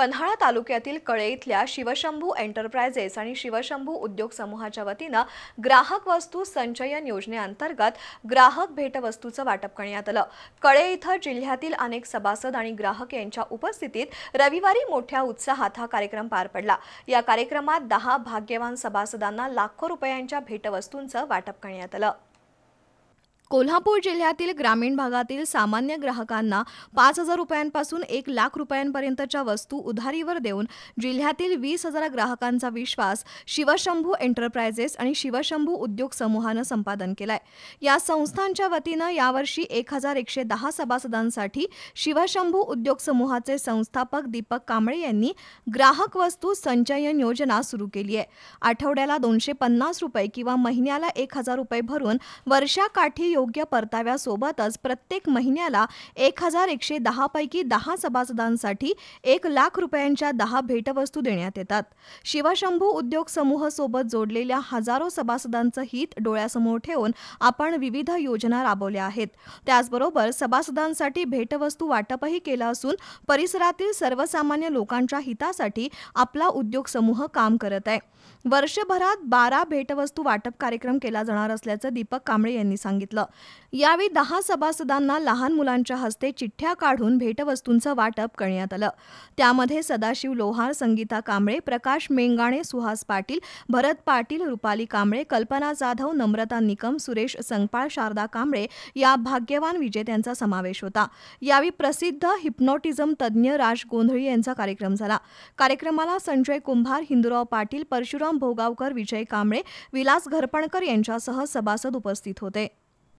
पन्हाळा तालुक्यातील कळे इथल्या शिवशंभू एंटरप्रायझेस आणि शिवशंभू उद्योग समूहाच्या वतीनं ग्राहक वस्तू संचयन योजनेअंतर्गत ग्राहक भेटवस्तूचं वाटप करण्यात आलं कळे इथं जिल्ह्यातील अनेक सभासद आणि ग्राहक यांच्या उपस्थितीत रविवारी मोठ्या उत्साहात हा कार्यक्रम पार पडला या कार्यक्रमात दहा भाग्यवान सभासदांना लाखो रुपयांच्या भेटवस्तूंचं वाटप करण्यात आलं कोल्हापूर जिल्ह्यातील ग्रामीण भागातील सामान्य ग्राहकांना पाच हजार रुपयांपासून एक लाख रुपयांपर्यंतच्या वस्तू उधारीवर देऊन जिल्ह्यातील वीस हजार ग्राहकांचा विश्वास शिवशंभू एंटरप्रायझेस आणि शिवशंभू उद्योग समूहानं संपादन केलाय या संस्थांच्या वतीनं यावर्षी एक हजार एकशे दहा सभासदांसाठी शिवशंभू उद्योग समूहाचे संस्थापक दीपक कांबळे यांनी ग्राहक वस्तू संचयन योजना सुरू केली आहे आठवड्याला दोनशे पन्नास रुपये किंवा महिन्याला एक हजार रुपये भरून वर्षाकाठी योग्य परताव्यासोबतच प्रत्येक महिन्याला एक हजार एकशे दहापैकी दहा सभासदांसाठी एक लाख रुपयांच्या दहा भेटवस्तू देण्यात येतात शिवशंभू उद्योग समूहासोबत जोडलेल्या हजारो सभासदांचं हित डोळ्यासमोर ठेवून आपण विविध योजना राबवल्या आहेत त्याचबरोबर सभासदांसाठी भेटवस्तू वाटपही केलं असून परिसरातील सर्वसामान्य लोकांच्या हितासाठी आपला उद्योग समूह काम करत आहे वर्षभरात बारा भेटवस्तू वाटप कार्यक्रम केला जाणार असल्याचं दीपक कांबळे यांनी सांगितलं यावेळी दहा सभासदांना लहान मुलांच्या हस्ते चिठ्ठ्या काढून भेटवस्तूंचं वाटप करण्यात आलं त्यामध्ये सदाशिव लोहार संगीता कांबळे प्रकाश मेंगाणे सुहास पाटील भरत पाटील रुपाली कांबळे कल्पना जाधव नम्रता निकम सुरेश संगपाळ शारदा कांबळे या भाग्यवान विजेत्यांचा समावेश होता यावेळी प्रसिद्ध हिप्नॉटिझम तज्ज्ञ राज गोंधळी यांचा कार्यक्रम झाला कार्यक्रमाला संजय कुंभार हिंदुराव पाटील परशुराम भोगावकर विजय कांबळे विलास घरपणकर यांच्यासह सभासद उपस्थित होते